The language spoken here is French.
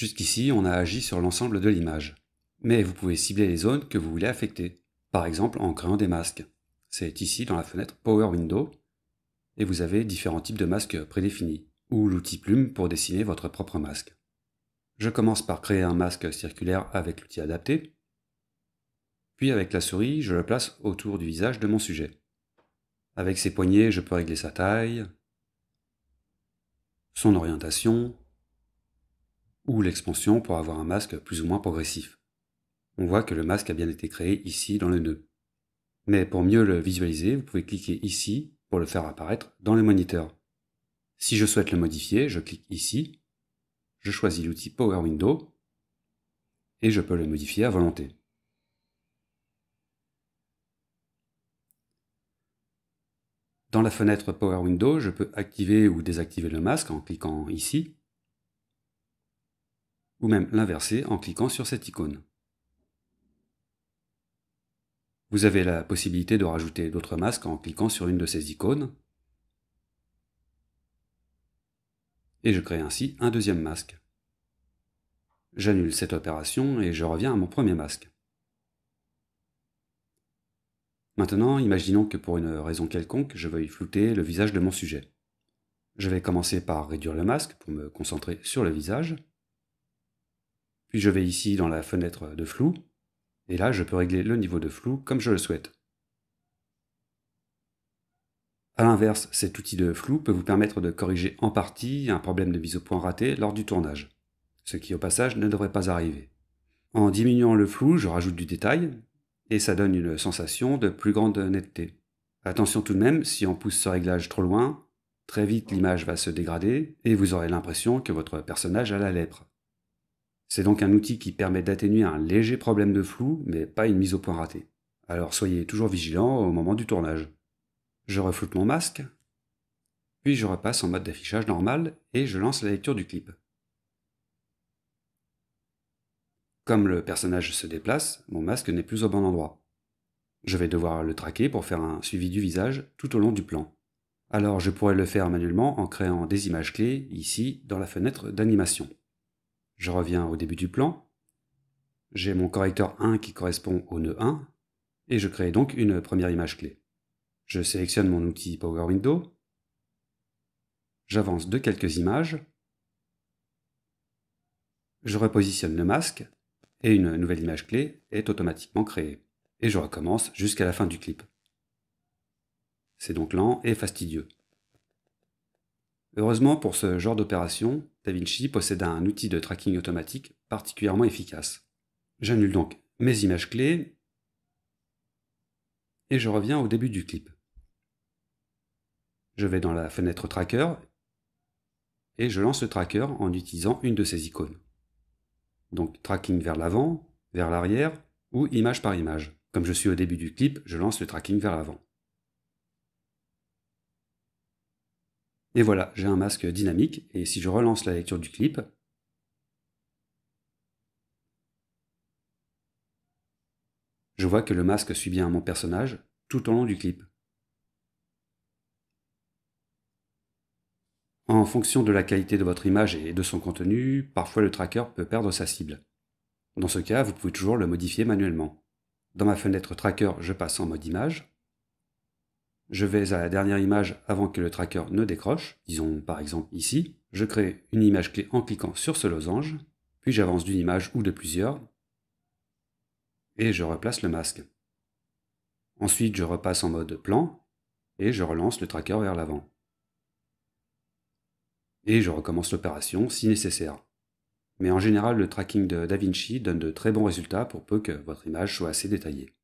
Jusqu'ici, on a agi sur l'ensemble de l'image. Mais vous pouvez cibler les zones que vous voulez affecter, par exemple en créant des masques. C'est ici dans la fenêtre Power Window, et vous avez différents types de masques prédéfinis, ou l'outil plume pour dessiner votre propre masque. Je commence par créer un masque circulaire avec l'outil adapté, puis avec la souris, je le place autour du visage de mon sujet. Avec ses poignées, je peux régler sa taille, son orientation, ou l'expansion pour avoir un masque plus ou moins progressif. On voit que le masque a bien été créé ici dans le nœud. Mais pour mieux le visualiser, vous pouvez cliquer ici pour le faire apparaître dans le moniteur. Si je souhaite le modifier, je clique ici, je choisis l'outil Power Window et je peux le modifier à volonté. Dans la fenêtre Power Window, je peux activer ou désactiver le masque en cliquant ici ou même l'inverser en cliquant sur cette icône. Vous avez la possibilité de rajouter d'autres masques en cliquant sur une de ces icônes. Et je crée ainsi un deuxième masque. J'annule cette opération et je reviens à mon premier masque. Maintenant, imaginons que pour une raison quelconque, je veuille flouter le visage de mon sujet. Je vais commencer par réduire le masque pour me concentrer sur le visage. Puis je vais ici dans la fenêtre de flou, et là je peux régler le niveau de flou comme je le souhaite. A l'inverse, cet outil de flou peut vous permettre de corriger en partie un problème de mise au point raté lors du tournage, ce qui au passage ne devrait pas arriver. En diminuant le flou, je rajoute du détail, et ça donne une sensation de plus grande netteté. Attention tout de même, si on pousse ce réglage trop loin, très vite l'image va se dégrader, et vous aurez l'impression que votre personnage a la lèpre, c'est donc un outil qui permet d'atténuer un léger problème de flou, mais pas une mise au point ratée. Alors soyez toujours vigilant au moment du tournage. Je refloute mon masque, puis je repasse en mode d'affichage normal et je lance la lecture du clip. Comme le personnage se déplace, mon masque n'est plus au bon endroit. Je vais devoir le traquer pour faire un suivi du visage tout au long du plan. Alors je pourrais le faire manuellement en créant des images clés ici dans la fenêtre d'animation. Je reviens au début du plan. J'ai mon correcteur 1 qui correspond au nœud 1, et je crée donc une première image clé. Je sélectionne mon outil Power Window. J'avance de quelques images. Je repositionne le masque, et une nouvelle image clé est automatiquement créée. Et je recommence jusqu'à la fin du clip. C'est donc lent et fastidieux. Heureusement pour ce genre d'opération, DaVinci possède un outil de tracking automatique particulièrement efficace. J'annule donc mes images clés et je reviens au début du clip. Je vais dans la fenêtre tracker et je lance le tracker en utilisant une de ces icônes. Donc tracking vers l'avant, vers l'arrière ou image par image. Comme je suis au début du clip, je lance le tracking vers l'avant. Et voilà, j'ai un masque dynamique, et si je relance la lecture du clip, je vois que le masque suit bien mon personnage tout au long du clip. En fonction de la qualité de votre image et de son contenu, parfois le tracker peut perdre sa cible. Dans ce cas, vous pouvez toujours le modifier manuellement. Dans ma fenêtre tracker, je passe en mode image, je vais à la dernière image avant que le tracker ne décroche, disons par exemple ici. Je crée une image clé en cliquant sur ce losange, puis j'avance d'une image ou de plusieurs, et je replace le masque. Ensuite, je repasse en mode plan, et je relance le tracker vers l'avant. Et je recommence l'opération si nécessaire. Mais en général, le tracking de DaVinci donne de très bons résultats pour peu que votre image soit assez détaillée.